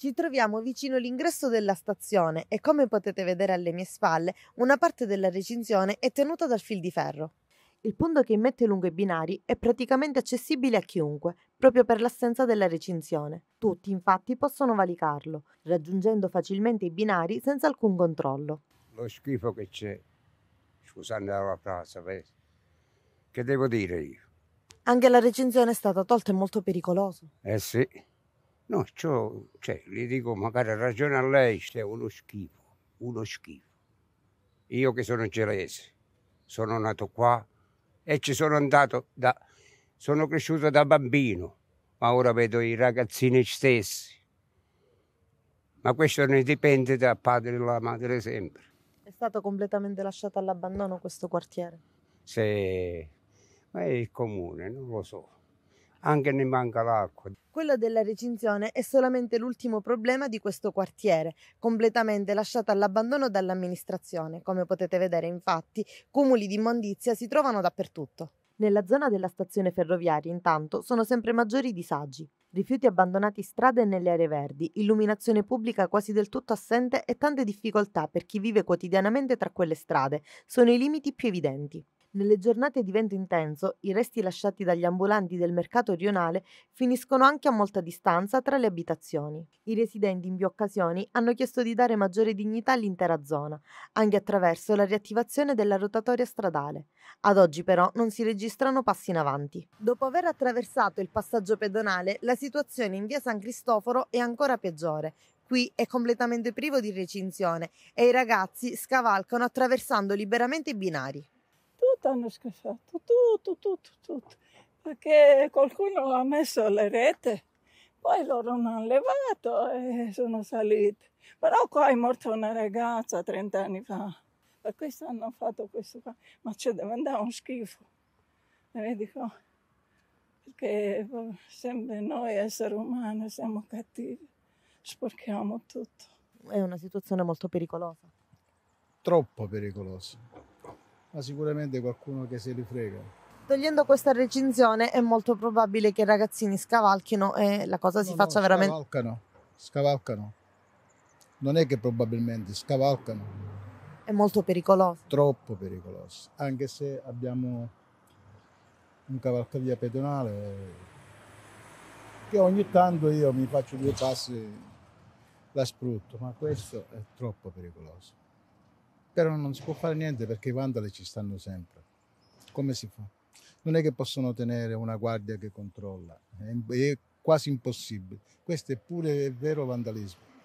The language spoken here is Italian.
Ci troviamo vicino l'ingresso della stazione e come potete vedere alle mie spalle, una parte della recinzione è tenuta dal fil di ferro. Il punto che immette lungo i binari è praticamente accessibile a chiunque, proprio per l'assenza della recinzione. Tutti infatti possono valicarlo, raggiungendo facilmente i binari senza alcun controllo. Lo schifo che c'è, scusando la frase, che devo dire io? Anche la recinzione è stata tolta, è molto pericoloso. Eh sì. No, cioè, le dico magari ragione a lei, c'è uno schifo, uno schifo. Io che sono gelese, sono nato qua e ci sono andato da... sono cresciuto da bambino, ma ora vedo i ragazzini stessi. Ma questo ne dipende da padre e la madre sempre. È stato completamente lasciato all'abbandono questo quartiere? Sì, ma è il comune, non lo so anche ne manca l'acqua. Quello della recinzione è solamente l'ultimo problema di questo quartiere, completamente lasciato all'abbandono dall'amministrazione. Come potete vedere infatti, cumuli di immondizia si trovano dappertutto. Nella zona della stazione ferroviaria, intanto, sono sempre maggiori i disagi. Rifiuti abbandonati strade e nelle aree verdi, illuminazione pubblica quasi del tutto assente e tante difficoltà per chi vive quotidianamente tra quelle strade sono i limiti più evidenti. Nelle giornate di vento intenso, i resti lasciati dagli ambulanti del mercato rionale finiscono anche a molta distanza tra le abitazioni. I residenti in più occasioni hanno chiesto di dare maggiore dignità all'intera zona, anche attraverso la riattivazione della rotatoria stradale. Ad oggi però non si registrano passi in avanti. Dopo aver attraversato il passaggio pedonale, la situazione in via San Cristoforo è ancora peggiore, qui è completamente privo di recinzione e i ragazzi scavalcano attraversando liberamente i binari hanno schiacciato tutto, tutto, tutto, perché qualcuno ha messo le rete, poi loro non hanno levato e sono salite. Però qua è morta una ragazza 30 anni fa, per questo hanno fatto questo qua, ma ci deve andare un schifo. E eh, dico, perché boh, sempre noi esseri umani siamo cattivi, sporchiamo tutto. È una situazione molto pericolosa. Troppo pericolosa ma sicuramente qualcuno che se li frega. Togliendo questa recinzione è molto probabile che i ragazzini scavalchino e la cosa si no, faccia scavalcano, veramente... Scavalcano, scavalcano. Non è che probabilmente scavalcano. È molto pericoloso. Troppo pericoloso, anche se abbiamo un cavalcavia pedonale che ogni tanto io mi faccio due passi la sprutto, ma questo è troppo pericoloso. Però non si può fare niente perché i vandali ci stanno sempre. Come si fa? Non è che possono tenere una guardia che controlla, è quasi impossibile. Questo è pure vero vandalismo.